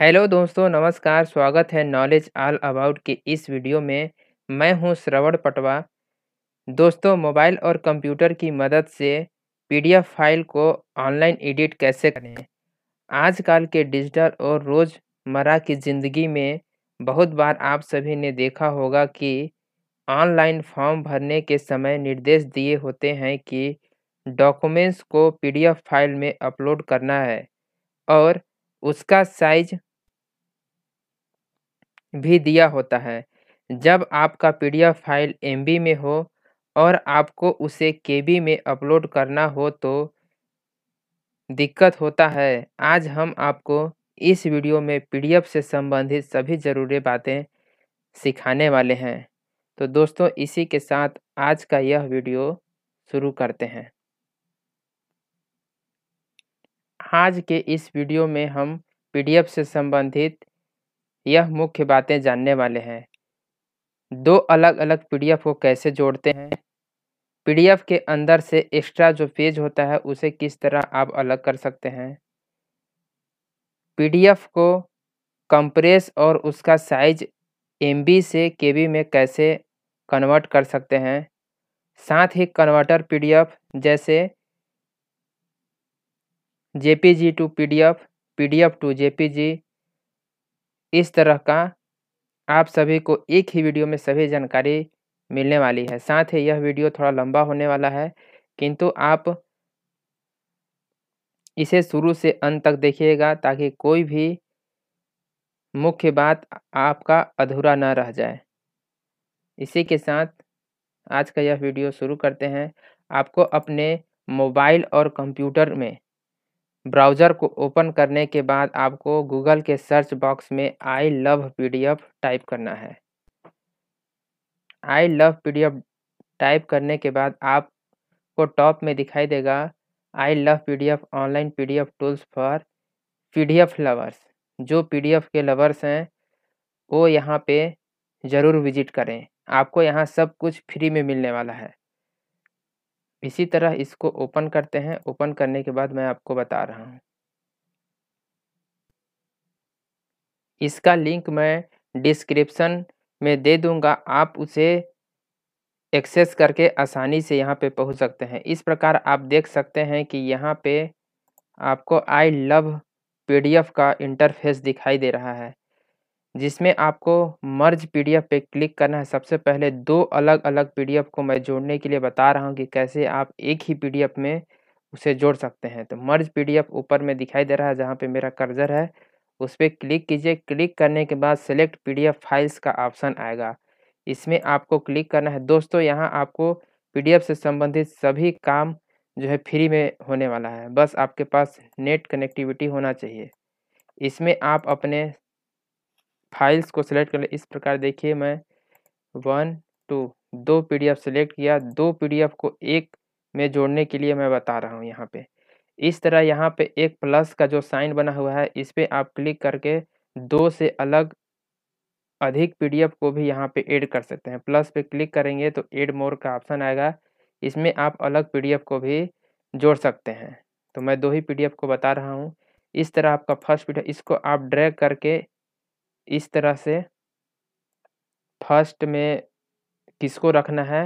Hello दोस्तों नमस्कार स्वागत है नॉलेज ऑल अबाउट के इस वीडियो में मैं हूं श्रवण पटवा दोस्तों मोबाइल और कंप्यूटर की मदद से पीडीएफ फाइल को ऑनलाइन एडिट कैसे करें आजकल के डिजिटल और रोज़मर्रा की ज़िंदगी में बहुत बार आप सभी ने देखा होगा कि ऑनलाइन फॉर्म भरने के समय निर्देश दिए होते हैं कि डॉक्यूमेंट्स को पीडीएफ फाइल में अपलोड करना है और उसका साइज भी दिया होता है जब आपका एफ फाइल बी में हो और आपको उसे बी में अपलोड करना हो तो दिक्कत होता है आज हम आपको इस वीडियो में एफ़ से संबंधित सभी ज़रूरी बातें सिखाने वाले हैं तो दोस्तों इसी के साथ आज का यह वीडियो शुरू करते हैं आज के इस वीडियो में हम एफ से संबंधित यह मुख्य बातें जानने वाले हैं दो अलग अलग पीडीएफ को कैसे जोड़ते हैं पीडीएफ के अंदर से एक्स्ट्रा जो पेज होता है उसे किस तरह आप अलग कर सकते हैं पीडीएफ को कंप्रेस और उसका साइज एम से के में कैसे कन्वर्ट कर सकते हैं साथ ही कन्वर्टर पीडीएफ जैसे J P G to P P D F D F to J P G इस तरह का आप सभी को एक ही वीडियो में सभी जानकारी मिलने वाली है साथ ही यह वीडियो थोड़ा लंबा होने वाला है किंतु आप इसे शुरू से अंत तक देखिएगा ताकि कोई भी मुख्य बात आपका अधूरा न रह जाए इसी के साथ आज का यह वीडियो शुरू करते हैं आपको अपने मोबाइल और कंप्यूटर में ब्राउज़र को ओपन करने के बाद आपको गूगल के सर्च बॉक्स में आई लव पी टाइप करना है आई लव पी टाइप करने के बाद आपको टॉप में दिखाई देगा I love F online F tools for F lovers जो एफ़ के लवर्स हैं वो यहाँ पे ज़रूर विजिट करें आपको यहाँ सब कुछ फ्री में मिलने वाला है इसी तरह इसको ओपन करते हैं ओपन करने के बाद मैं आपको बता रहा हूँ इसका लिंक मैं डिस्क्रिप्शन में दे दूंगा आप उसे एक्सेस करके आसानी से यहाँ पे पहुँच सकते हैं इस प्रकार आप देख सकते हैं कि यहाँ पे आपको आई लव पीडीएफ का इंटरफेस दिखाई दे रहा है जिसमें आपको मर्ज पीडीएफ पे क्लिक करना है सबसे पहले दो अलग अलग पीडीएफ को मैं जोड़ने के लिए बता रहा हूँ कि कैसे आप एक ही पीडीएफ में उसे जोड़ सकते हैं तो मर्ज पीडीएफ ऊपर में दिखाई दे रहा है जहाँ पे मेरा कर्जर है उस पर क्लिक कीजिए क्लिक करने के बाद सेलेक्ट पी फाइल्स का ऑप्शन आएगा इसमें आपको क्लिक करना है दोस्तों यहाँ आपको पी से संबंधित सभी काम जो है फ्री में होने वाला है बस आपके पास नेट कनेक्टिविटी होना चाहिए इसमें आप अपने फाइल्स को सिलेक्ट कर ले इस प्रकार देखिए मैं वन टू दो पीडीएफ सेलेक्ट किया दो पीडीएफ को एक में जोड़ने के लिए मैं बता रहा हूँ यहाँ पे इस तरह यहाँ पे एक प्लस का जो साइन बना हुआ है इस पर आप क्लिक करके दो से अलग अधिक पीडीएफ को भी यहाँ पे ऐड कर सकते हैं प्लस पे क्लिक करेंगे तो ऐड मोर का ऑप्शन आएगा इसमें आप अलग पी को भी जोड़ सकते हैं तो मैं दो ही पी को बता रहा हूँ इस तरह आपका फर्स्ट पीडीएफ इसको आप ड्रैग करके इस तरह से फर्स्ट में किसको रखना है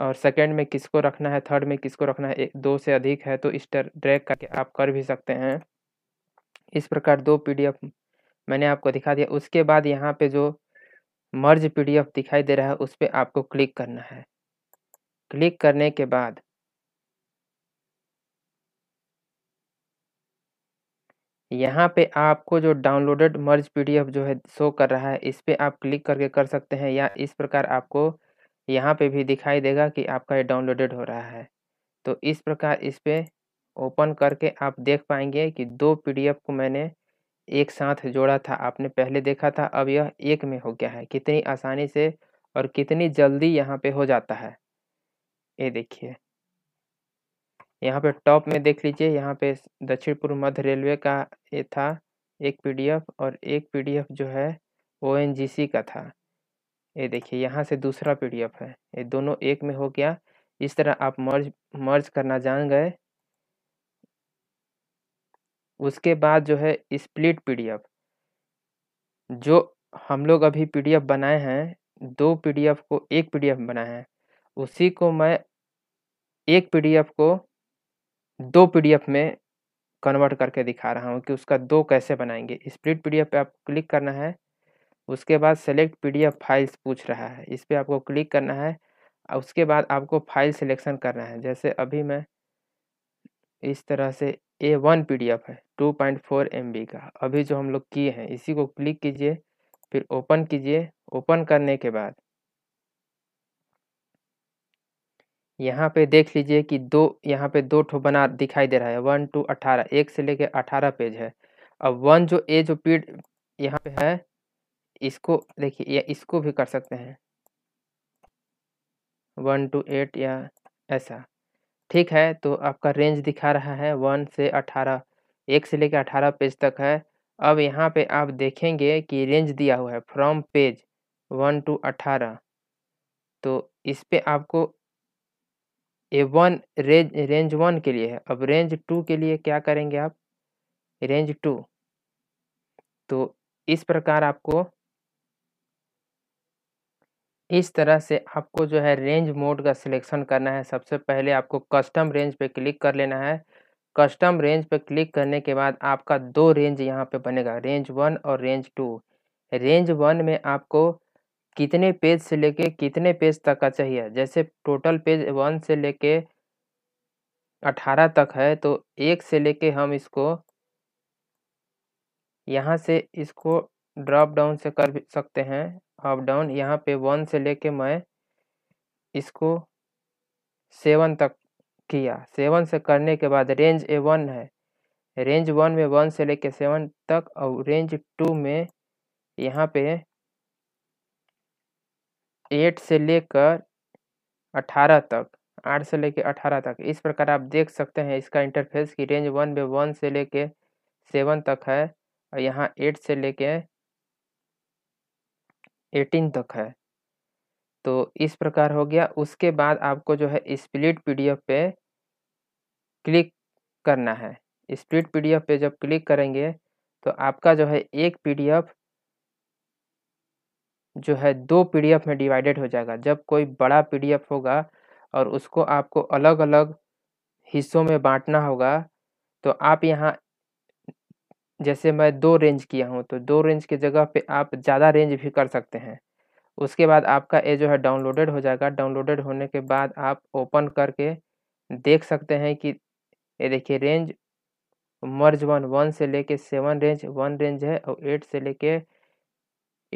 और सेकंड में किसको रखना है थर्ड में किसको रखना है एक दो से अधिक है तो इस ड्रैग करके आप कर भी सकते हैं इस प्रकार दो पीडीएफ मैंने आपको दिखा दिया उसके बाद यहाँ पे जो मर्ज पीडीएफ दिखाई दे रहा है उस पर आपको क्लिक करना है क्लिक करने के बाद यहाँ पे आपको जो डाउनलोडेड मर्ज पीडीएफ जो है शो कर रहा है इस पर आप क्लिक करके कर सकते हैं या इस प्रकार आपको यहाँ पे भी दिखाई देगा कि आपका ये डाउनलोडेड हो रहा है तो इस प्रकार इस पर ओपन करके आप देख पाएंगे कि दो पीडीएफ को मैंने एक साथ जोड़ा था आपने पहले देखा था अब यह एक में हो गया है कितनी आसानी से और कितनी जल्दी यहाँ पर हो जाता है ये देखिए यहाँ पे टॉप में देख लीजिए यहाँ पे दक्षिण पूर्व मध्य रेलवे का ये था एक पीडीएफ और एक पीडीएफ जो है ओएनजीसी का था ये देखिए यहाँ से दूसरा पीडीएफ है ये दोनों एक में हो गया इस तरह आप मर्ज मर्ज करना जान गए उसके बाद जो है स्प्लिट पीडीएफ जो हम लोग अभी पीडीएफ बनाए हैं दो पीडीएफ को एक पीडीएफ बनाए हैं उसी को मैं एक पीडीएफ को दो पीडीएफ में कन्वर्ट करके दिखा रहा हूँ कि उसका दो कैसे बनाएंगे स्प्लिट पीडीएफ पे आप क्लिक करना है उसके बाद सेलेक्ट पीडीएफ फाइल्स पूछ रहा है इस पर आपको क्लिक करना है उसके बाद आपको फाइल सिलेक्शन करना है जैसे अभी मैं इस तरह से ए वन पी है two point four M B का अभी जो हम लोग किए हैं इसी को क्लिक कीजिए फिर ओपन कीजिए ओपन करने के बाद यहाँ पे देख लीजिए कि दो यहाँ पे दो ठो बना दिखाई दे रहा है वन टू अठारह एक से लेके अठारह पेज है अब वन जो ए जो पीड यहाँ पे है इसको देखिए या इसको भी कर सकते हैं वन टू एट या ऐसा ठीक है तो आपका रेंज दिखा रहा है वन से अठारह एक से लेकर अठारह पेज तक है अब यहाँ पे आप देखेंगे कि रेंज दिया हुआ है फ्रॉम पेज वन टू अठारह तो इस पर पे आपको A one range range one के लिए है अब रेंज टू के लिए क्या करेंगे आप रेंज टू तो इस प्रकार आपको इस तरह से आपको जो है रेंज मोड का सिलेक्शन करना है सबसे पहले आपको कस्टम रेंज पे क्लिक कर लेना है कस्टम रेंज पे क्लिक करने के बाद आपका दो रेंज यहाँ पे बनेगा रेंज वन और रेंज टू रेंज वन में आपको कितने पेज से लेके कितने पेज तक का चाहिए जैसे टोटल पेज वन से लेके अठारह तक है तो एक से लेके हम इसको यहाँ से इसको ड्रॉप डाउन से कर सकते हैं अप डाउन यहाँ पे वन से लेके मैं इसको सेवन तक किया सेवन से करने के बाद रेंज ए वन है रेंज वन में वन से लेके सेवन तक और रेंज टू में यहाँ पे एट से लेकर अठारह तक आठ से लेकर अठारह तक इस प्रकार आप देख सकते हैं इसका इंटरफेस की रेंज वन बे वन से लेके सेवन तक है और यहाँ एट से लेके एटीन तक है तो इस प्रकार हो गया उसके बाद आपको जो है स्प्लिट पीडीएफ पे क्लिक करना है स्प्लिट पीडीएफ पे जब क्लिक करेंगे तो आपका जो है एक पीडीएफ जो है दो पीडीएफ में डिवाइडेड हो जाएगा जब कोई बड़ा पीडीएफ होगा और उसको आपको अलग अलग हिस्सों में बांटना होगा तो आप यहाँ जैसे मैं दो रेंज किया हूँ तो दो रेंज के जगह पे आप ज़्यादा रेंज भी कर सकते हैं उसके बाद आपका ये जो है डाउनलोडेड हो जाएगा डाउनलोडेड होने के बाद आप ओपन करके देख सकते हैं कि ये देखिए रेंज मर्ज वन वन से लेके सेवन रेंज वन रेंज है और एट से लेके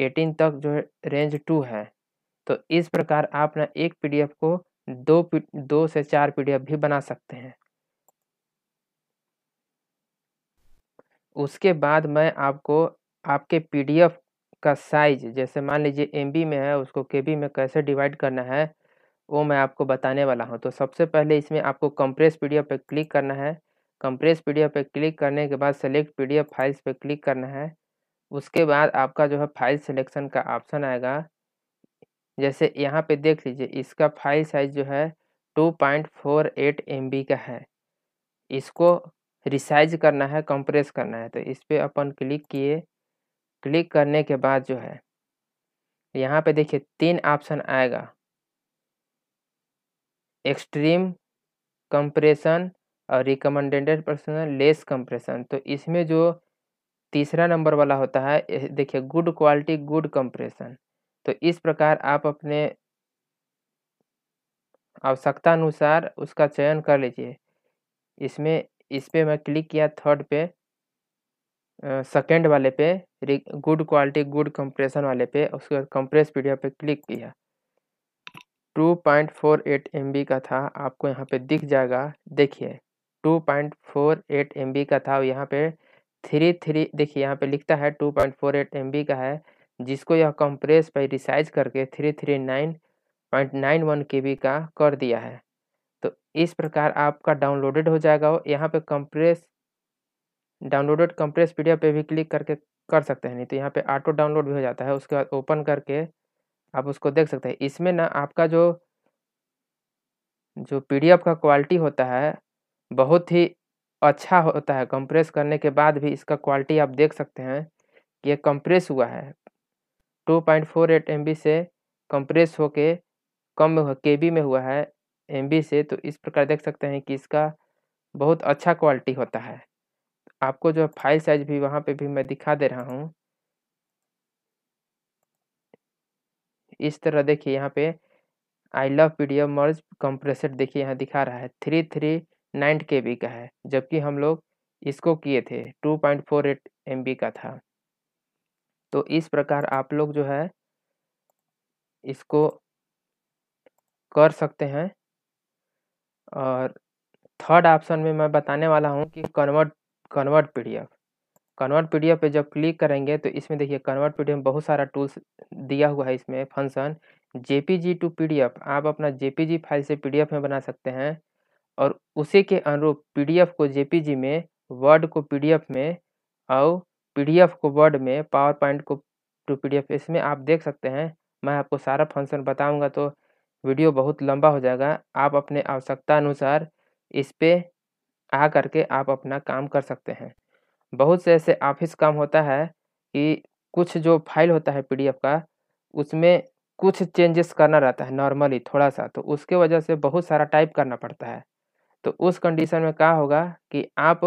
एटीन तक जो है रेंज टू है तो इस प्रकार आप ना एक पीडीएफ को दो दो से चार पीडीएफ भी बना सकते हैं उसके बाद मैं आपको आपके पीडीएफ का साइज जैसे मान लीजिए एमबी में है उसको केबी में कैसे डिवाइड करना है वो मैं आपको बताने वाला हूँ तो सबसे पहले इसमें आपको कंप्रेस पीडीएफ पे क्लिक करना है कंप्रेस पीडीएफ पे क्लिक करने के बाद सेलेक्ट पीडीएफ फाइल्स पे क्लिक करना है उसके बाद आपका जो है फाइल सिलेक्शन का ऑप्शन आएगा जैसे यहाँ पे देख लीजिए इसका फाइल साइज जो है two point four eight M B का है इसको रिसाइज करना है कंप्रेस करना है तो इस पर अपन क्लिक किए क्लिक करने के बाद जो है यहाँ पे देखिए तीन ऑप्शन आएगा एक्सट्रीम कंप्रेशन और रिकमेंडेड पर्सनल लेस कंप्रेशन तो इसमें जो तीसरा नंबर वाला होता है देखिए गुड क्वालिटी गुड कंप्रेशन तो इस प्रकार आप अपने आवश्यकता अनुसार उसका चयन कर लीजिए इसमें इस पर मैं क्लिक किया थर्ड पे सेकेंड वाले पे गुड क्वालिटी गुड कंप्रेशन वाले पे उसके बाद कंप्रेस पीडीएफ पे क्लिक किया 2.48 पॉइंट का था आपको यहाँ पे दिख जाएगा देखिए 2.48 पॉइंट का था यहाँ पर थ्री थ्री देखिए यहाँ पे लिखता है two point four eight M B का है जिसको यह कंप्रेस पर रिसाइज करके three three nine point nine one K B का कर दिया है तो इस प्रकार आपका डाउनलोडेड हो जाएगा और यहाँ पे कंप्रेस डाउनलोडेड कंप्रेस पी पे भी क्लिक करके कर सकते हैं नहीं तो यहाँ पे ऑटो डाउनलोड भी हो जाता है उसके बाद ओपन करके आप उसको देख सकते हैं इसमें ना आपका जो जो पी का क्वालिटी होता है बहुत ही अच्छा होता है कंप्रेस करने के बाद भी इसका क्वालिटी आप देख सकते हैं कि यह कंप्रेस हुआ है 2.48 पॉइंट से कंप्रेस होके कम के बी में हुआ है एम से तो इस प्रकार देख सकते हैं कि इसका बहुत अच्छा क्वालिटी होता है आपको जो फाइल साइज भी वहाँ पे भी मैं दिखा दे रहा हूँ इस तरह देखिए यहाँ पे I love P D F merge compressor देखिए यहाँ दिखा रहा है थ्री थ्री नाइन के का है जबकि हम लोग इसको किए थे 2.48 पॉइंट का था तो इस प्रकार आप लोग जो है इसको कर सकते हैं और थर्ड ऑप्शन में मैं बताने वाला हूँ कि convert convert PDF convert PDF पे जब क्लिक करेंगे तो इसमें देखिए कन्वर्ट पीडीएफ बहुत सारा टूल्स दिया हुआ है इसमें फंक्शन जेपीजी टू पीडीएफ आप अपना जेपीजी फाइल से पीडीएफ में बना सकते हैं और उसी के अनुरूप पीडीएफ को जेपीजी में वर्ड को पीडीएफ में और पीडीएफ को वर्ड में पावर पॉइंट को टू पीडीएफ इसमें आप देख सकते हैं मैं आपको सारा फंक्शन बताऊंगा तो वीडियो बहुत लंबा हो जाएगा आप अपने आवश्यकता अनुसार इस पर आ करके आप अपना काम कर सकते हैं बहुत से ऐसे ऑफिस काम होता है कि कुछ जो फाइल होता है पीडीएफ का उसमें कुछ चेंजेस करना रहता है नॉर्मली थोड़ा सा तो उसके वजह से बहुत सारा टाइप करना पड़ता है तो उस कंडीशन में क्या होगा कि आप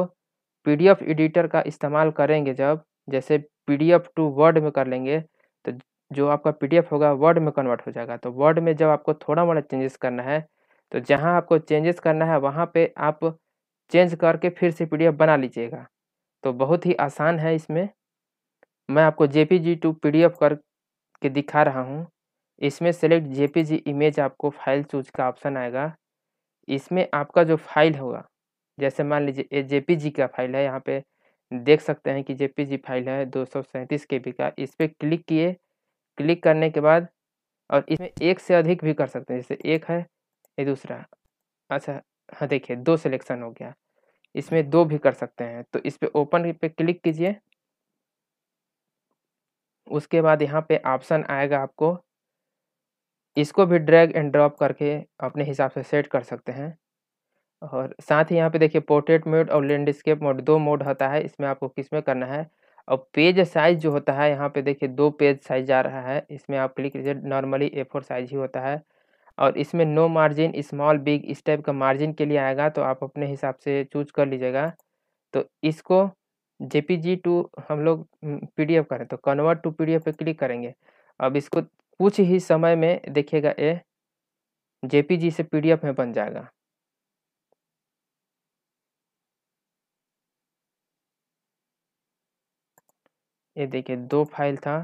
पीडीएफ एडिटर का इस्तेमाल करेंगे जब जैसे पीडीएफ टू वर्ड में कर लेंगे तो जो आपका पीडीएफ होगा वर्ड में कन्वर्ट हो जाएगा तो वर्ड में जब आपको थोड़ा मोड़ा चेंजेस करना है तो जहाँ आपको चेंजेस करना है वहाँ पे आप चेंज करके फिर से पीडीएफ बना लीजिएगा तो बहुत ही आसान है इसमें मैं आपको जे पी टू पी करके दिखा रहा हूँ इसमें सेलेक्ट जे इमेज आपको फाइल चूज का ऑप्शन आएगा इसमें आपका जो फाइल होगा जैसे मान लीजिए जे पी का फाइल है यहाँ पे देख सकते हैं कि जे पी फाइल है दो सौ के बी का इस पर क्लिक किए क्लिक करने के बाद और इसमें एक से अधिक भी कर सकते हैं जैसे एक है ये दूसरा अच्छा हाँ देखिए दो सिलेक्शन हो गया इसमें दो भी कर सकते हैं तो इस पर ओपन पे क्लिक कीजिए उसके बाद यहाँ पे ऑप्शन आएगा आपको इसको भी ड्रैग एंड ड्रॉप करके अपने हिसाब से सेट कर सकते हैं और साथ ही यहाँ पे देखिए पोर्ट्रेट मोड और लैंडस्केप मोड दो मोड होता है इसमें आपको किस में करना है और पेज साइज जो होता है यहाँ पे देखिए दो पेज साइज जा रहा है इसमें आप क्लिक कीजिए नॉर्मली ए फोर साइज ही होता है और इसमें नो मार्जिन स्मॉल बिग इस टाइप का मार्जिन के लिए आएगा तो आप अपने हिसाब से चूज कर लीजिएगा तो इसको जे टू हम लोग पी हम्म, करें तो कन्वर्ट टू पी पे क्लिक करेंगे अब इसको कुछ ही समय में देखिएगा ये जेपीजी से पीडीएफ में बन जाएगा ये देखिए दो फाइल था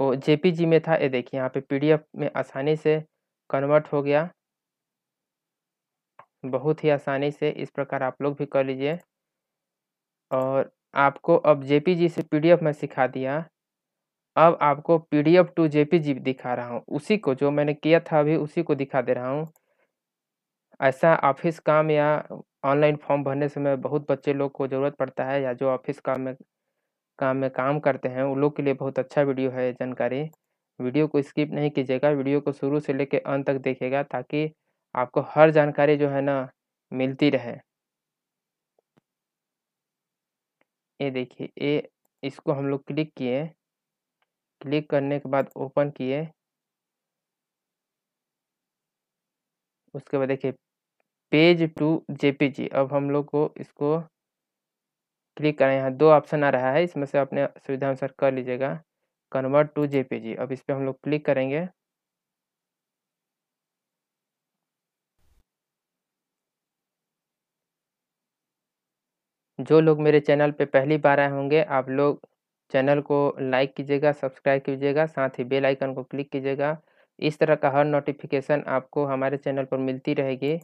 वो जेपीजी में था ये देखिए यहाँ पे पीडीएफ में आसानी से कन्वर्ट हो गया बहुत ही आसानी से इस प्रकार आप लोग भी कर लीजिए और आपको अब जेपीजी से पीडीएफ में सिखा दिया अब आपको P D F to J P G दिखा रहा हूँ उसी को जो मैंने किया था अभी उसी को दिखा दे रहा हूँ ऐसा ऑफिस काम या ऑनलाइन फॉर्म भरने समय बहुत बच्चे लोग को ज़रूरत पड़ता है या जो ऑफिस काम में काम में काम करते हैं उन लोग के लिए बहुत अच्छा वीडियो है जानकारी वीडियो को स्किप नहीं कीजिएगा वीडियो को शुरू से लेकर अंत तक देखिएगा ताकि आपको हर जानकारी जो है ना मिलती रहे ये देखिए ये इसको हम लोग क्लिक किए क्लिक करने के बाद ओपन किए उसके बाद देखिए पेज टू जेपीजी अब हम लोग को इसको क्लिक करें यहाँ दो ऑप्शन आ रहा है इसमें से अपने सुविधा अनुसार कर लीजिएगा कन्वर्ट टू जेपीजी अब इस पर हम लोग क्लिक करेंगे जो लोग मेरे चैनल पे पहली बार आए होंगे आप लोग चैनल को लाइक कीजिएगा सब्सक्राइब कीजिएगा साथ ही बेल आइकन को क्लिक कीजिएगा इस तरह का हर नोटिफिकेशन आपको हमारे चैनल पर मिलती रहेगी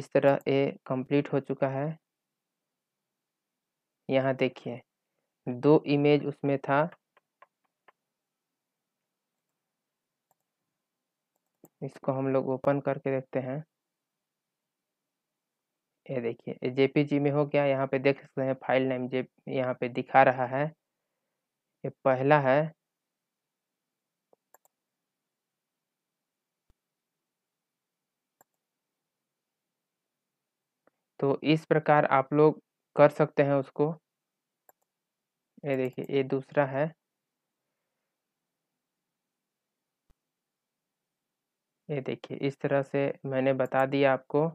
इस तरह ये कंप्लीट हो चुका है यहाँ देखिए दो इमेज उसमें था इसको हम लोग ओपन करके देखते हैं ये देखिए जेपीजी में हो गया यहाँ पे देख सकते हैं फाइल नेम जे यहाँ पे दिखा रहा है ये पहला है तो इस प्रकार आप लोग कर सकते हैं उसको ये देखिए ये दूसरा है ये देखिए इस तरह से मैंने बता दिया आपको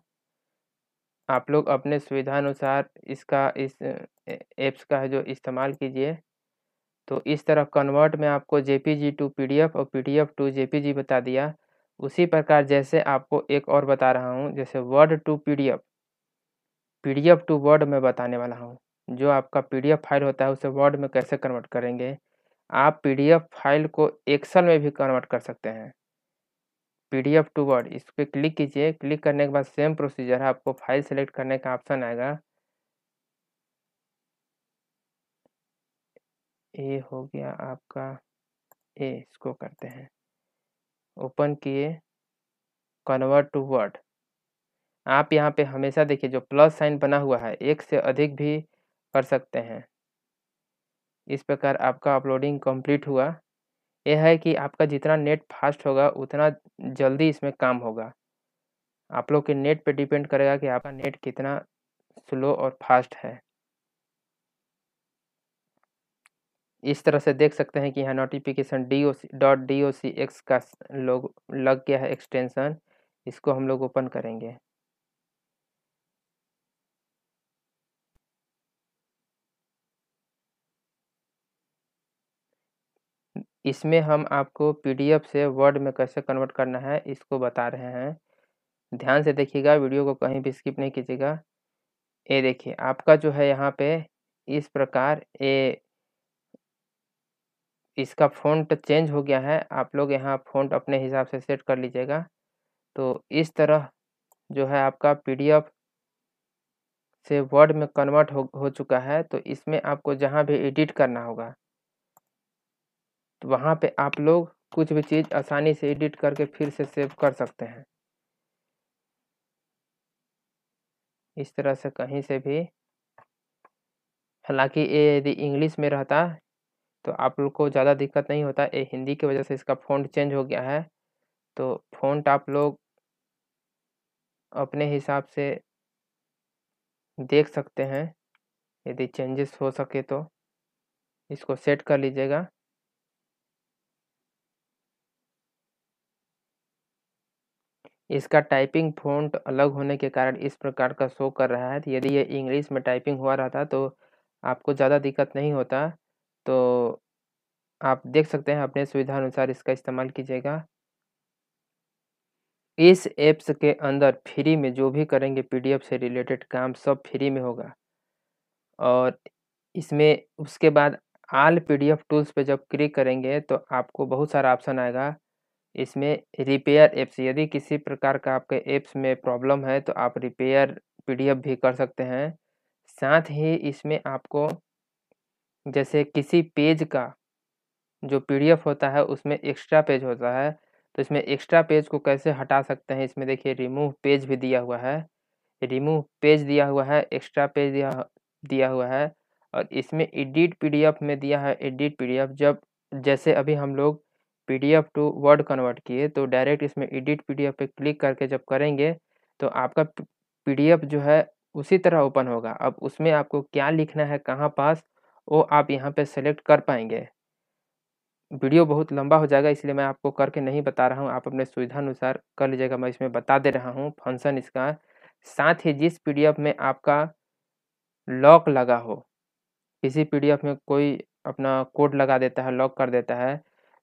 आप लोग अपने सुविधा अनुसार इसका इस एप्स का है जो इस्तेमाल कीजिए तो इस तरह कन्वर्ट में आपको जे टू पी और पी टू जे बता दिया उसी प्रकार जैसे आपको एक और बता रहा हूँ जैसे word to P P to word में बताने वाला हूँ जो आपका पी फाइल होता है उसे वर्ड में कैसे कन्वर्ट करेंगे आप पी फाइल को एक्सल में भी कन्वर्ट कर सकते हैं पी टू वर्ड इस पर क्लिक कीजिए क्लिक करने के बाद सेम प्रोसीजर है आपको फाइल सेलेक्ट करने का ऑप्शन आएगा ए हो गया आपका ए इसको करते हैं ओपन किए कन्वर्ट टू वर्ड आप यहाँ पे हमेशा देखिए जो प्लस साइन बना हुआ है एक से अधिक भी कर सकते हैं इस प्रकार आपका अपलोडिंग कंप्लीट हुआ यह है कि आपका जितना नेट फास्ट होगा उतना जल्दी इसमें काम होगा आप लोग के नेट पे डिपेंड करेगा कि आपका नेट कितना स्लो और फास्ट है इस तरह से देख सकते हैं कि यहाँ notification D O C dot D O C X का लोग लग गया है एक्सटेंशन इसको हम लोग ओपन करेंगे इसमें हम आपको पीडीएफ से वर्ड में कैसे कन्वर्ट करना है इसको बता रहे हैं ध्यान से देखिएगा वीडियो को कहीं भी स्किप नहीं कीजिएगा ये देखिए आपका जो है यहाँ पे इस प्रकार ये इसका फ़ॉन्ट चेंज हो गया है आप लोग यहाँ फ़ॉन्ट अपने हिसाब से सेट कर लीजिएगा तो इस तरह जो है आपका पीडीएफ से वर्ड में कन्वर्ट हो, हो चुका है तो इसमें आपको जहाँ भी एडिट करना होगा तो वहाँ पे आप लोग कुछ भी चीज़ आसानी से एडिट करके फिर से सेव कर सकते हैं इस तरह से कहीं से भी हालांकि ये यदि इंग्लिश में रहता तो आप लोग को ज़्यादा दिक्कत नहीं होता ये हिंदी की वजह से इसका फ़ॉन्ट चेंज हो गया है तो फ़ॉन्ट आप लोग अपने हिसाब से देख सकते हैं यदि चेंजेस हो सके तो इसको सेट कर लीजिएगा इसका टाइपिंग फ़ॉन्ट अलग होने के कारण इस प्रकार का शो कर रहा है यदि ये इंग्लिश में टाइपिंग हुआ रहता तो आपको ज़्यादा दिक्कत नहीं होता तो आप देख सकते हैं अपने सुविधा अनुसार इसका इस्तेमाल कीजिएगा इस एप्स के अंदर फ्री में जो भी करेंगे पीडीएफ से रिलेटेड काम सब फ्री में होगा और इसमें उसके बाद आल पीडीएफ टूल्स पे जब क्लिक करेंगे तो आपको बहुत सारा ऑप्शन आएगा इसमें रिपेयर ऐप्स यदि किसी प्रकार का आपके ऐप्स में प्रॉब्लम है तो आप रिपेयर पीडीएफ भी कर सकते हैं साथ ही इसमें आपको जैसे किसी पेज का जो पीडीएफ होता है उसमें एक्स्ट्रा पेज होता है तो इसमें एक्स्ट्रा पेज को कैसे हटा सकते हैं इसमें देखिए रिमूव पेज भी दिया हुआ है रिमूव पेज दिया हुआ है एक्स्ट्रा पेज दिया दिया हुआ है और इसमें एडिट पीडीएफ में दिया है एडिट पीडीएफ जब जैसे अभी हम लोग पीडीएफ टू वर्ड कन्वर्ट किए तो डायरेक्ट इसमें एडिट पीडीएफ पे क्लिक करके जब करेंगे तो आपका पीडीएफ जो है उसी तरह ओपन होगा अब उसमें आपको क्या लिखना है कहाँ पास वो आप यहाँ पे सेलेक्ट कर पाएंगे वीडियो बहुत लंबा हो जाएगा इसलिए मैं आपको करके नहीं बता रहा हूँ आप अपने सुविधा अनुसार कर लीजिएगा मैं इसमें बता दे रहा हूँ फंक्शन इसका साथ ही जिस पी में आपका लॉक लगा हो किसी पी में कोई अपना कोड लगा देता है लॉक कर देता है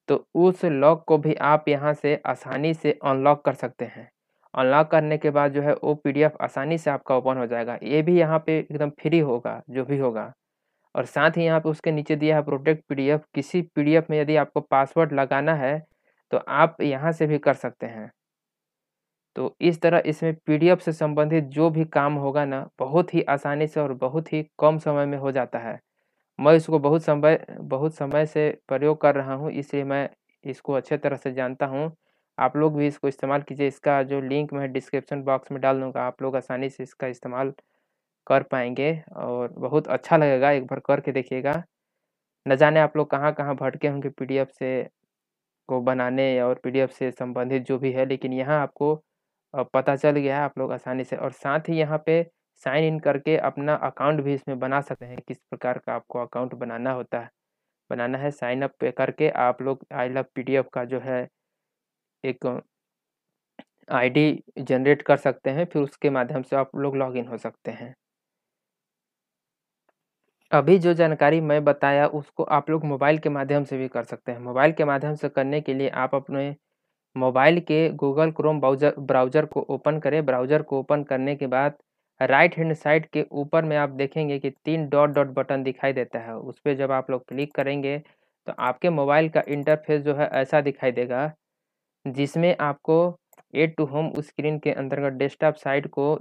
तो उस लॉक को भी आप यहाँ से आसानी से अनलॉक कर सकते हैं अनलॉक करने के बाद जो है वो पीडीएफ आसानी से आपका ओपन हो जाएगा ये भी यहाँ पे एकदम फ्री होगा जो भी होगा और साथ ही यहाँ पे उसके नीचे दिया है प्रोटेक्ट पीडीएफ किसी पीडीएफ में यदि आपको पासवर्ड लगाना है तो आप यहाँ से भी कर सकते हैं तो इस तरह इसमें पीडीएफ से संबंधित जो भी काम होगा ना बहुत ही आसानी से और बहुत ही कम समय में हो जाता है मैं इसको बहुत समय बहुत समय से प्रयोग कर रहा हूँ इसलिए मैं इसको अच्छे तरह से जानता हूँ आप लोग भी इसको इस्तेमाल कीजिए इसका जो लिंक मैं डिस्क्रिप्शन बॉक्स में डाल दूँगा आप लोग आसानी से इसका इस्तेमाल कर पाएंगे और बहुत अच्छा लगेगा, एक बार करके देखिएगा। न जाने आप लोग कहाँ-कहाँ भटके होंगे एफ से को बनाने और एफ से संबंधित जो भी है, लेकिन यहाँ आपको पता चल गया है, आप लोग आसानी से और साथ ही यहाँ पे साइन इन करके अपना अकाउंट भी इसमें बना सकते हैं, किस प्रकार का आपको अकाउंट बनाना होता है। बनाना है साइन अप पे करके आप लोग आई लव एफ का जो है, एक आईडी जनरेट कर सकते हैं, फिर उसके माध्यम से आप लोग लॉगिन हो सकते हैं। अभी जो जानकारी मैं बताया उसको आप लोग मोबाइल के माध्यम से भी कर सकते हैं मोबाइल के माध्यम से करने के लिए आप अपने मोबाइल के गूगल क्रोम ब्राउजर ब्राउज़र को ओपन करें ब्राउज़र को ओपन करने के बाद राइट हैंड साइड के ऊपर में आप देखेंगे कि तीन डॉट डॉट बटन दिखाई देता है उस पर जब आप लोग क्लिक करेंगे तो आपके मोबाइल का इंटरफेस जो है ऐसा दिखाई देगा जिसमें आपको एड टू होम स्क्रीन के अंतर्गत डेस्कटॉप साइट को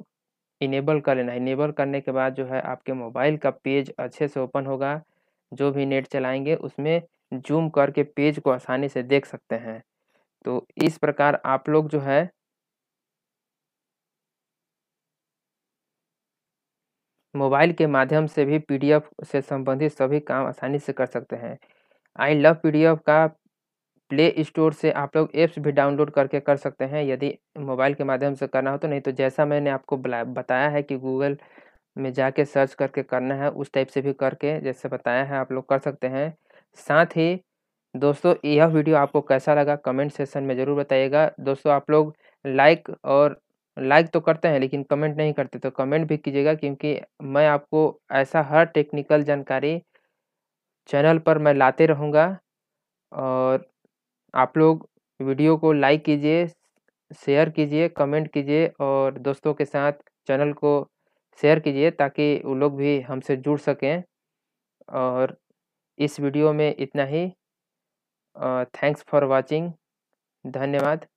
इनेबल कर लेना है इनेबल करने के बाद जो है आपके मोबाइल का पेज अच्छे से ओपन होगा जो भी नेट चलाएंगे उसमें जूम करके पेज को आसानी से देख सकते हैं तो इस प्रकार आप लोग जो है मोबाइल के माध्यम से भी पीडीएफ से संबंधित सभी काम आसानी से कर सकते हैं आई लव पीडीएफ का प्ले स्टोर से आप लोग ऐप्स भी डाउनलोड करके कर सकते हैं यदि मोबाइल के माध्यम से करना हो तो नहीं तो जैसा मैंने आपको बताया है कि गूगल में जाके सर्च करके करना है उस टाइप से भी करके जैसे बताया है आप लोग कर सकते हैं साथ ही दोस्तों यह वीडियो आपको कैसा लगा कमेंट सेशन में ज़रूर बताइएगा दोस्तों आप लोग लाइक और लाइक तो करते हैं लेकिन कमेंट नहीं करते तो कमेंट भी कीजिएगा क्योंकि मैं आपको ऐसा हर टेक्निकल जानकारी चैनल पर मैं लाते रहूँगा और आप लोग वीडियो को लाइक कीजिए शेयर कीजिए कमेंट कीजिए और दोस्तों के साथ चैनल को शेयर कीजिए ताकि वो लोग भी हमसे जुड़ सकें और इस वीडियो में इतना ही थैंक्स फॉर वाचिंग धन्यवाद